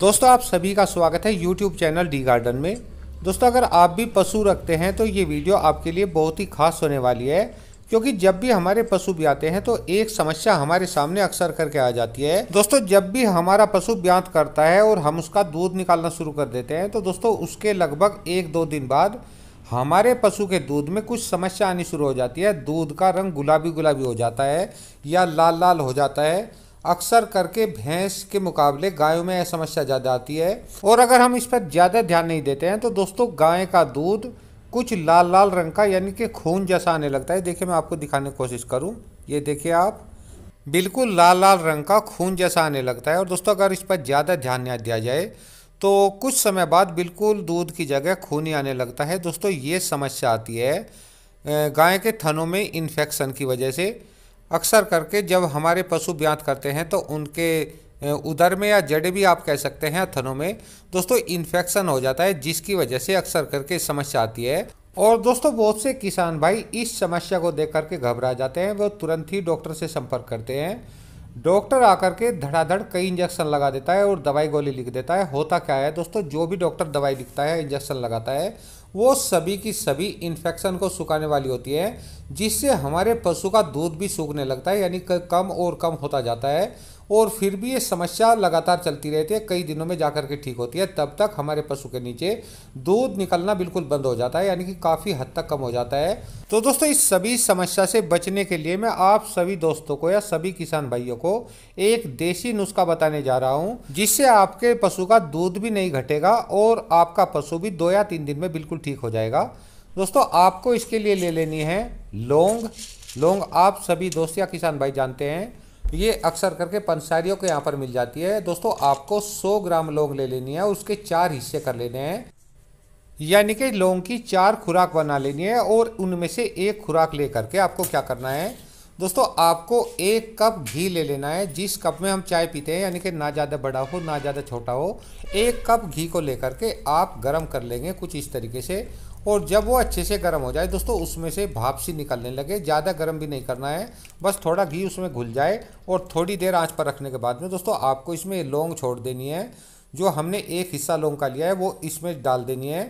दोस्तों आप सभी का स्वागत है YouTube चैनल डी गार्डन में दोस्तों अगर आप भी पशु रखते हैं तो ये वीडियो आपके लिए बहुत ही खास होने वाली है क्योंकि जब भी हमारे पशु ब्याते हैं तो एक समस्या हमारे सामने अक्सर करके आ जाती है दोस्तों जब भी हमारा पशु ब्यात करता है और हम उसका दूध निकालना शुरू कर देते हैं तो दोस्तों उसके लगभग एक दो दिन बाद हमारे पशु के दूध में कुछ समस्या आनी शुरू हो जाती है दूध का रंग गुलाबी गुलाबी हो जाता है या लाल लाल हो जाता है अक्सर करके भैंस के मुकाबले गायों में यह समस्या ज़्यादा आती है और अगर हम इस पर ज़्यादा ध्यान नहीं देते हैं तो दोस्तों गाय का दूध कुछ लाल लाल रंग का यानी कि खून जैसा आने लगता है देखिए मैं आपको दिखाने की कोशिश करूँ ये देखिए आप बिल्कुल लाल लाल रंग का खून जैसा आने लगता है और दोस्तों अगर इस पर ज़्यादा ध्यान न दिया जाए तो कुछ समय बाद बिल्कुल दूध की जगह खून ही आने लगता है दोस्तों ये समस्या आती है गाय के थनों में इन्फेक्शन की वजह से अक्सर करके जब हमारे पशु ब्यात करते हैं तो उनके उदर में या जड़े भी आप कह सकते हैं थनों में दोस्तों इन्फेक्शन हो जाता है जिसकी वजह से अक्सर करके समस्या आती है और दोस्तों बहुत से किसान भाई इस समस्या को देख करके घबरा जाते हैं वो तुरंत ही डॉक्टर से संपर्क करते हैं डॉक्टर आकर के धड़ाधड़ कई इंजेक्शन लगा देता है और दवाई गोली लिख देता है होता क्या है दोस्तों जो भी डॉक्टर दवाई लिखता है इंजेक्शन लगाता है वो सभी की सभी इन्फेक्शन को सुखाने वाली होती है जिससे हमारे पशु का दूध भी सूखने लगता है यानी कम और कम होता जाता है और फिर भी ये समस्या लगातार चलती रहती है कई दिनों में जाकर के ठीक होती है तब तक हमारे पशु के नीचे दूध निकलना बिल्कुल बंद हो जाता है यानी कि काफ़ी हद तक कम हो जाता है तो दोस्तों इस सभी समस्या से बचने के लिए मैं आप सभी दोस्तों को या सभी किसान भाइयों को एक देसी नुस्खा बताने जा रहा हूँ जिससे आपके पशु का दूध भी नहीं घटेगा और आपका पशु भी दो या तीन दिन में बिल्कुल ठीक हो जाएगा दोस्तों आपको इसके लिए ले लेनी है लौंग लौंग आप सभी दोस्त या किसान भाई जानते हैं ये अक्सर करके पंसारियों के यहाँ पर मिल जाती है दोस्तों आपको 100 ग्राम लौंग ले लेनी है उसके चार हिस्से कर लेने हैं यानी कि लौंग की चार खुराक बना लेनी है और उनमें से एक खुराक ले करके आपको क्या करना है दोस्तों आपको एक कप घी ले लेना है जिस कप में हम चाय पीते हैं यानी कि ना ज़्यादा बड़ा हो ना ज़्यादा छोटा हो एक कप घी को लेकर के आप गर्म कर लेंगे कुछ इस तरीके से और जब वो अच्छे से गर्म हो जाए दोस्तों उसमें से भाप सी निकलने लगे ज़्यादा गर्म भी नहीं करना है बस थोड़ा घी उसमें घुल जाए और थोड़ी देर आँच पर रखने के बाद में दोस्तों आपको इसमें लौंग छोड़ देनी है जो हमने एक हिस्सा लौंग का लिया है वो इसमें डाल देनी है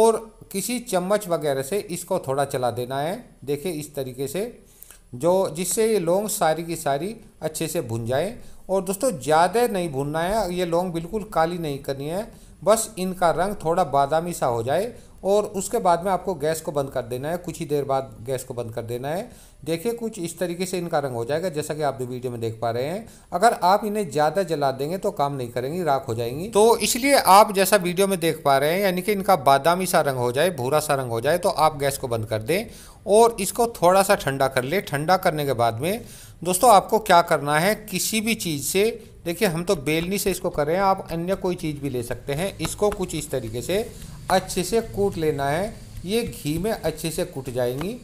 और किसी चम्मच वगैरह से इसको थोड़ा चला देना है देखिए इस तरीके से जो जिससे ये लौंग सारी की सारी अच्छे से भुन जाए और दोस्तों ज़्यादा नहीं भुनना है ये लौंग बिल्कुल काली नहीं करनी है बस इनका रंग थोड़ा बादामी सा हो जाए और उसके बाद में आपको गैस को बंद कर देना है कुछ ही देर बाद गैस को बंद कर देना है देखिए कुछ इस तरीके से इनका रंग हो जाएगा जैसा कि आप भी वीडियो में देख पा रहे हैं अगर आप इन्हें ज़्यादा जला देंगे तो काम नहीं करेंगी राख हो जाएंगी तो इसलिए आप जैसा वीडियो में देख पा रहे हैं यानी कि इनका बादामी सा रंग हो जाए भूरा सा रंग हो जाए तो आप गैस को बंद कर दें और इसको थोड़ा सा ठंडा कर ले ठंडा करने के बाद में दोस्तों आपको क्या करना है किसी भी चीज़ से देखिए हम तो बेलनी से इसको कर रहे हैं आप अन्य कोई चीज़ भी ले सकते हैं इसको कुछ इस तरीके से अच्छे से कूट लेना है ये घी में अच्छे से कूट जाएंगी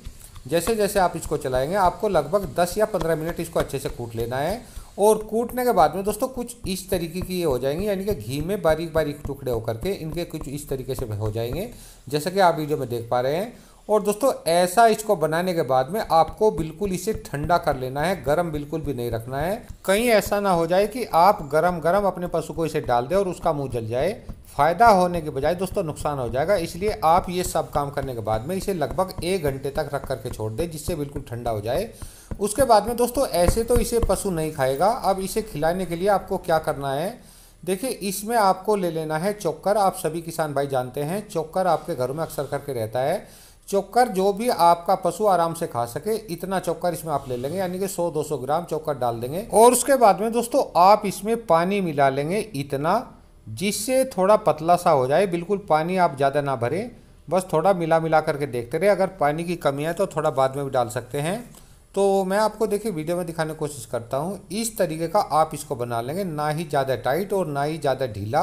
जैसे जैसे आप इसको चलाएंगे आपको लगभग 10 या 15 मिनट इसको अच्छे से कूट लेना है और कूटने के बाद में दोस्तों कुछ इस तरीके की ये हो जाएंगी यानी कि घी में बारीक बारीक टुकड़े होकर के इनके कुछ इस तरीके से हो जाएंगे जैसा कि आप वीडियो में देख पा रहे हैं और दोस्तों ऐसा इसको बनाने के बाद में आपको बिल्कुल इसे ठंडा कर लेना है गरम बिल्कुल भी नहीं रखना है कहीं ऐसा ना हो जाए कि आप गरम गरम अपने पशु को इसे डाल दें और उसका मुंह जल जाए फ़ायदा होने के बजाय दोस्तों नुकसान हो जाएगा इसलिए आप ये सब काम करने के बाद में इसे लगभग एक घंटे तक रख करके छोड़ दें जिससे बिल्कुल ठंडा हो जाए उसके बाद में दोस्तों ऐसे तो इसे पशु नहीं खाएगा अब इसे खिलाने के लिए आपको क्या करना है देखिए इसमें आपको ले लेना है चोकर आप सभी किसान भाई जानते हैं चोकर आपके घरों में अक्सर करके रहता है चोकर जो भी आपका पशु आराम से खा सके इतना चोकर इसमें आप ले लेंगे यानी कि 100-200 ग्राम चोकर डाल देंगे और उसके बाद में दोस्तों आप इसमें पानी मिला लेंगे इतना जिससे थोड़ा पतला सा हो जाए बिल्कुल पानी आप ज़्यादा ना भरें बस थोड़ा मिला मिला करके देखते रहे अगर पानी की कमी है तो थोड़ा बाद में भी डाल सकते हैं तो मैं आपको देखिए वीडियो में दिखाने की कोशिश करता हूँ इस तरीके का आप इसको बना लेंगे ना ही ज़्यादा टाइट और ना ही ज़्यादा ढीला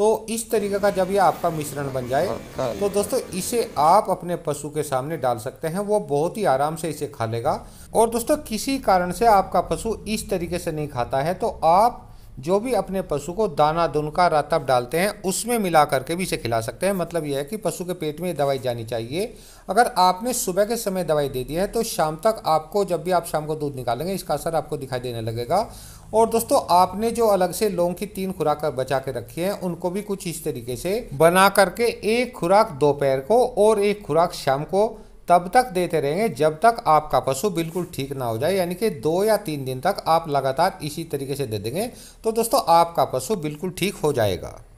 तो इस तरीके का जब ये आपका मिश्रण बन जाए हाँ, हाँ। तो दोस्तों इसे आप अपने पशु के सामने डाल सकते हैं वो बहुत ही आराम से इसे खा लेगा और दोस्तों किसी कारण से आपका पशु इस तरीके से नहीं खाता है तो आप जो भी अपने पशु को दाना दुनका रातब डालते हैं उसमें मिला करके भी इसे खिला सकते हैं मतलब यह है कि पशु के पेट में दवाई जानी चाहिए अगर आपने सुबह के समय दवाई दे दी है तो शाम तक आपको जब भी आप शाम को दूध निकालेंगे इसका असर आपको दिखाई देने लगेगा और दोस्तों आपने जो अलग से लोंग की तीन खुराक बचा के रखी है उनको भी कुछ इस तरीके से बना करके एक खुराक दोपहर को और एक खुराक शाम को तब तक देते रहेंगे जब तक आपका पशु बिल्कुल ठीक ना हो जाए यानी कि दो या तीन दिन तक आप लगातार इसी तरीके से दे देंगे तो दोस्तों आपका पशु बिल्कुल ठीक हो जाएगा